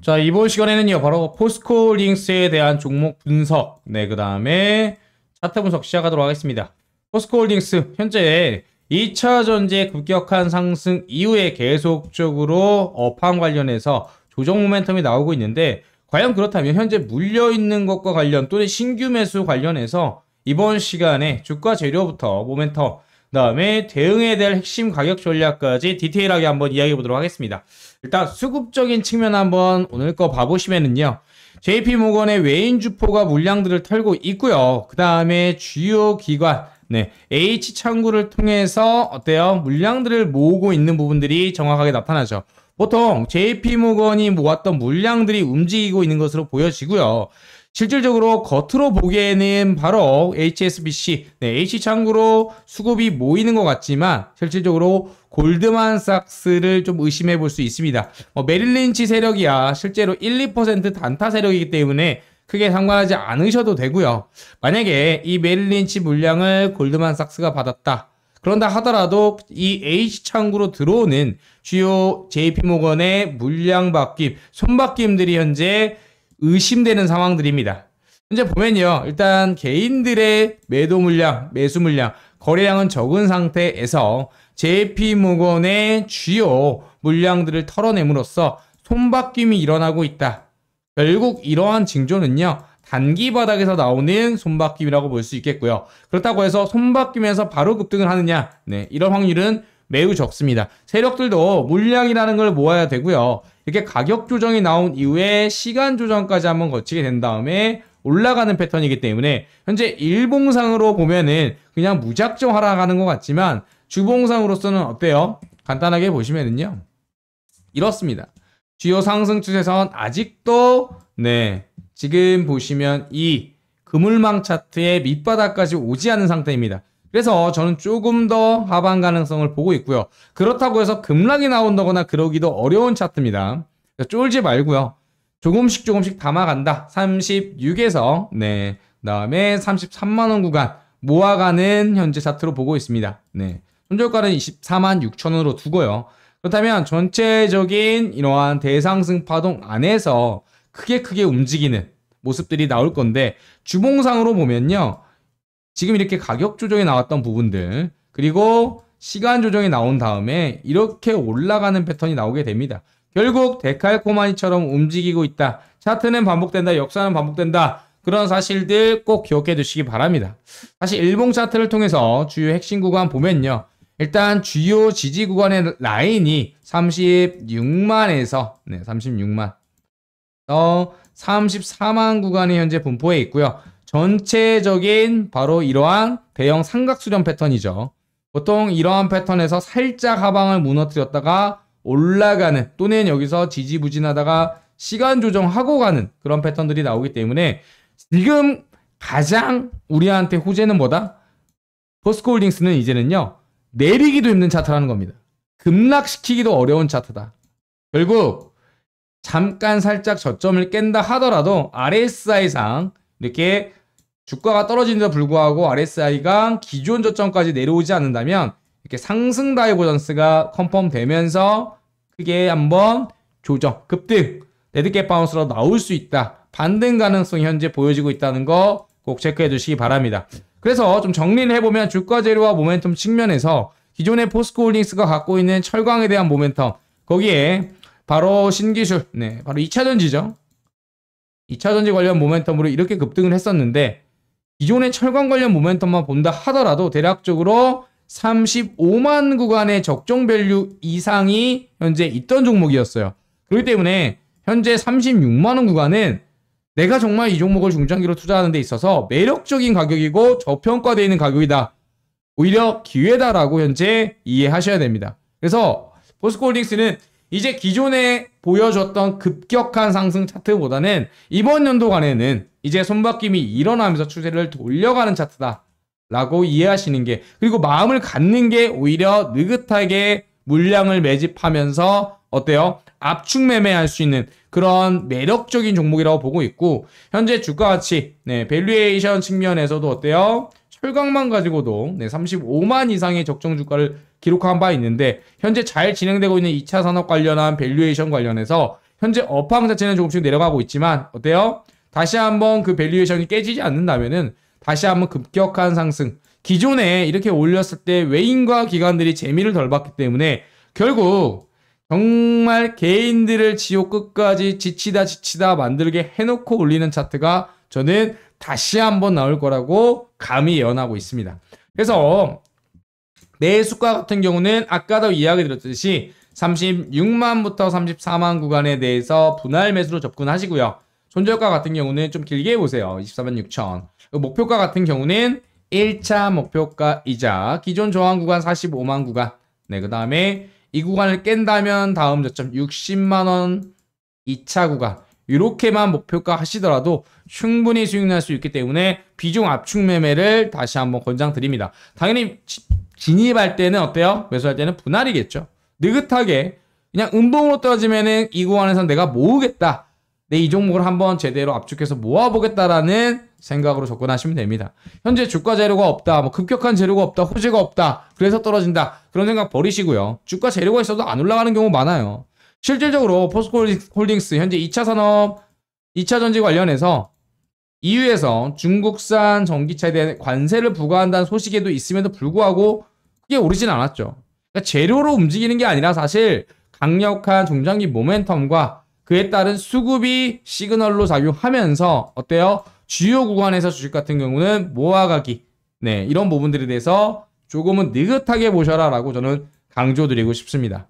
자, 이번 시간에는요, 바로 포스코 홀딩스에 대한 종목 분석, 네, 그 다음에 차트 분석 시작하도록 하겠습니다. 포스코 홀딩스, 현재 2차 전지의 급격한 상승 이후에 계속적으로 어판 관련해서 조정 모멘텀이 나오고 있는데, 과연 그렇다면 현재 물려있는 것과 관련 또는 신규 매수 관련해서 이번 시간에 주가 재료부터 모멘텀 그다음에 대응해야될 핵심 가격 전략까지 디테일하게 한번 이야기해 보도록 하겠습니다. 일단 수급적인 측면 한번 오늘 거 봐보시면은요. JP모건의 외인 주포가 물량들을 털고 있고요. 그다음에 주요 기관 네, H 창구를 통해서 어때요? 물량들을 모으고 있는 부분들이 정확하게 나타나죠. 보통 JP모건이 모았던 물량들이 움직이고 있는 것으로 보여지고요. 실질적으로 겉으로 보기에는 바로 HSBC, 네, H창구로 수급이 모이는 것 같지만 실질적으로 골드만삭스를 좀 의심해 볼 수 있습니다. 뭐 메릴린치 세력이야 실제로 1, 2% 단타 세력이기 때문에 크게 상관하지 않으셔도 되고요. 만약에 이 메릴린치 물량을 골드만삭스가 받았다. 그런다 하더라도 이 H창구로 들어오는 주요 JP모건의 물량 바뀜, 손바뀜들이 현재 의심되는 상황들입니다. 현재 보면요. 일단 개인들의 매도 물량, 매수 물량, 거래량은 적은 상태에서 JP모건의 주요 물량들을 털어냄으로써 손바뀜이 일어나고 있다. 결국 이러한 징조는요. 단기 바닥에서 나오는 손바뀜이라고 볼 수 있겠고요. 그렇다고 해서 손바뀜에서 바로 급등을 하느냐? 네, 이런 확률은 매우 적습니다. 세력들도 물량이라는 걸 모아야 되고요. 이렇게 가격 조정이 나온 이후에 시간 조정까지 한번 거치게 된 다음에 올라가는 패턴이기 때문에 현재 일봉상으로 보면은 그냥 무작정 하락하는 것 같지만 주봉상으로서는 어때요? 간단하게 보시면은요. 이렇습니다. 주요 상승 추세선 아직도 네 지금 보시면 이 그물망 차트의 밑바닥까지 오지 않은 상태입니다. 그래서 저는 조금 더하반 가능성을 보고 있고요. 그렇다고 해서 급락이 나온다거나 그러기도 어려운 차트입니다. 쫄지 말고요. 조금씩 조금씩 담아간다. 36에서 네, 그다음에 33만 원 구간 모아가는 현재 차트로 보고 있습니다. 네. 손절가는 24만 6천 원으로 두고요. 그렇다면 전체적인 이러한 대상승 파동 안에서 크게 크게 움직이는 모습들이 나올 건데 주봉상으로 보면요. 지금 이렇게 가격 조정이 나왔던 부분들 그리고 시간 조정이 나온 다음에 이렇게 올라가는 패턴이 나오게 됩니다. 결국 데칼코마니처럼 움직이고 있다. 차트는 반복된다. 역사는 반복된다. 그런 사실들 꼭 기억해 두시기 바랍니다. 사실 일봉 차트를 통해서 주요 핵심 구간 보면요. 일단 주요 지지 구간의 라인이 36만에서 네, 36만 어, 34만 구간이 현재 분포해 있고요. 전체적인 바로 이러한 대형 삼각수렴 패턴이죠. 보통 이러한 패턴에서 살짝 하방을 무너뜨렸다가 올라가는 또는 여기서 지지부진하다가 시간 조정하고 가는 그런 패턴들이 나오기 때문에 지금 가장 우리한테 호재는 뭐다? 포스코홀딩스는 이제는요 내리기도 힘든 차트라는 겁니다. 급락시키기도 어려운 차트다. 결국 잠깐 살짝 저점을 깬다 하더라도 RSI상 이렇게 주가가 떨어지는데도 불구하고 RSI가 기존 저점까지 내려오지 않는다면 이렇게 상승 다이버전스가 컨펌되면서 크게 한번 조정, 급등, 레드캡 바운스로 나올 수 있다. 반등 가능성이 현재 보여지고 있다는 거 꼭 체크해 주시기 바랍니다. 그래서 좀 정리를 해보면 주가 재료와 모멘텀 측면에서 기존의 포스코 홀딩스가 갖고 있는 철강에 대한 모멘텀 거기에 바로 신기술, 네, 바로 2차전지죠. 2차전지 관련 모멘텀으로 이렇게 급등을 했었는데 기존의 철강 관련 모멘텀만 본다 하더라도 대략적으로 35만 구간의 적정 밸류 이상이 현재 있던 종목이었어요. 그렇기 때문에 현재 36만원 구간은 내가 정말 이 종목을 중장기로 투자하는 데 있어서 매력적인 가격이고 저평가되어 있는 가격이다. 오히려 기회다라고 현재 이해하셔야 됩니다. 그래서 포스코홀딩스는 이제 기존에 보여줬던 급격한 상승 차트보다는 이번 연도간에는 이제 손바뀜이 일어나면서 추세를 돌려가는 차트다 라고 이해하시는 게 그리고 마음을 갖는 게 오히려 느긋하게 물량을 매집하면서 어때요? 압축 매매할 수 있는 그런 매력적인 종목이라고 보고 있고 현재 주가 가치 네, 밸류에이션 측면에서도 어때요? 철강만 가지고도 네, 35만 이상의 적정 주가를 기록한 바 있는데 현재 잘 진행되고 있는 2차 산업 관련한 밸류에이션 관련해서 현재 업황 자체는 조금씩 내려가고 있지만 어때요? 다시 한번 그 밸류에이션이 깨지지 않는다면은 다시 한번 급격한 상승. 기존에 이렇게 올렸을 때 외인과 기관들이 재미를 덜 봤기 때문에 결국 정말 개인들을 지옥 끝까지 지치다 지치다 만들게 해놓고 올리는 차트가 저는 다시 한번 나올 거라고 감히 예언하고 있습니다. 그래서 내수가 같은 경우는 아까도 이야기 드렸듯이 36만부터 34만 구간에 대해서 분할 매수로 접근하시고요. 손절가 같은 경우는 좀 길게 보세요. 24만 6천. 목표가 같은 경우는 1차 목표가이자 기존 저항 구간 45만 구간. 네, 그 다음에 이 구간을 깬다면 다음 저점 60만원 2차 구간. 이렇게만 목표가 하시더라도 충분히 수익 날 수 있기 때문에 비중 압축 매매를 다시 한번 권장드립니다. 당연히 진입할 때는 어때요? 매수할 때는 분할이겠죠. 느긋하게 그냥 음봉으로 떨어지면은 이 구간에서 내가 모으겠다. 내 이 종목을 한번 제대로 압축해서 모아보겠다라는 생각으로 접근하시면 됩니다. 현재 주가 재료가 없다, 뭐 급격한 재료가 없다, 호재가 없다, 그래서 떨어진다 그런 생각 버리시고요. 주가 재료가 있어도 안 올라가는 경우 많아요. 실질적으로 포스코홀딩스 현재 2차 산업 2차 전지 관련해서 EU에서 중국산 전기차에 대한 관세를 부과한다는 소식에도 있음에도 불구하고 그게 오르진 않았죠. 그러니까 재료로 움직이는 게 아니라 사실 강력한 중장기 모멘텀과 그에 따른 수급이 시그널로 작용하면서 어때요? 주요 구간에서 주식 같은 경우는 모아가기 네 이런 부분들에 대해서 조금은 느긋하게 보셔라 라고 저는 강조드리고 싶습니다.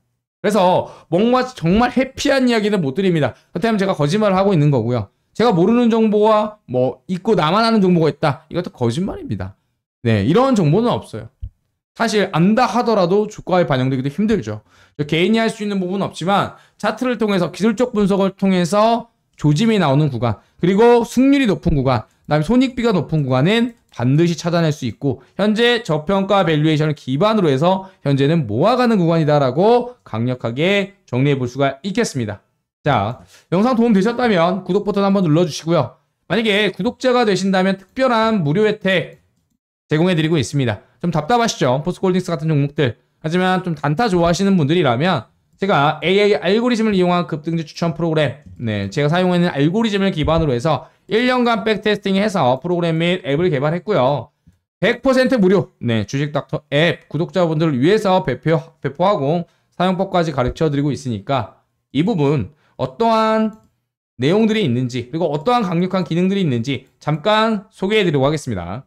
그래서 뭔가 정말 해피한 이야기는 못 드립니다. 그렇다면 제가 거짓말을 하고 있는 거고요. 제가 모르는 정보와 뭐 있고 나만 아는 정보가 있다. 이것도 거짓말입니다. 네, 이런 정보는 없어요. 사실 안다 하더라도 주가에 반영되기도 힘들죠. 개인이 할 수 있는 부분은 없지만 차트를 통해서 기술적 분석을 통해서 조짐이 나오는 구간 그리고 승률이 높은 구간 다음에 손익비가 높은 구간은 반드시 찾아낼 수 있고 현재 저평가 밸류에이션을 기반으로 해서 현재는 모아가는 구간이다라고 강력하게 정리해 볼 수가 있겠습니다. 자, 영상 도움 되셨다면 구독 버튼 한번 눌러주시고요. 만약에 구독자가 되신다면 특별한 무료 혜택 제공해드리고 있습니다. 좀 답답하시죠? 포스코홀딩스 같은 종목들. 하지만 좀 단타 좋아하시는 분들이라면 제가 AI 알고리즘을 이용한 급등주 추천 프로그램 네 제가 사용하는 알고리즘을 기반으로 해서 1년간 백테스팅해서 프로그램 및 앱을 개발했고요 100% 무료 네 주식닥터 앱 구독자분들을 위해서 배표, 배포하고 사용법까지 가르쳐드리고 있으니까 이 부분 어떠한 내용들이 있는지 그리고 어떠한 강력한 기능들이 있는지 잠깐 소개해드리고 하겠습니다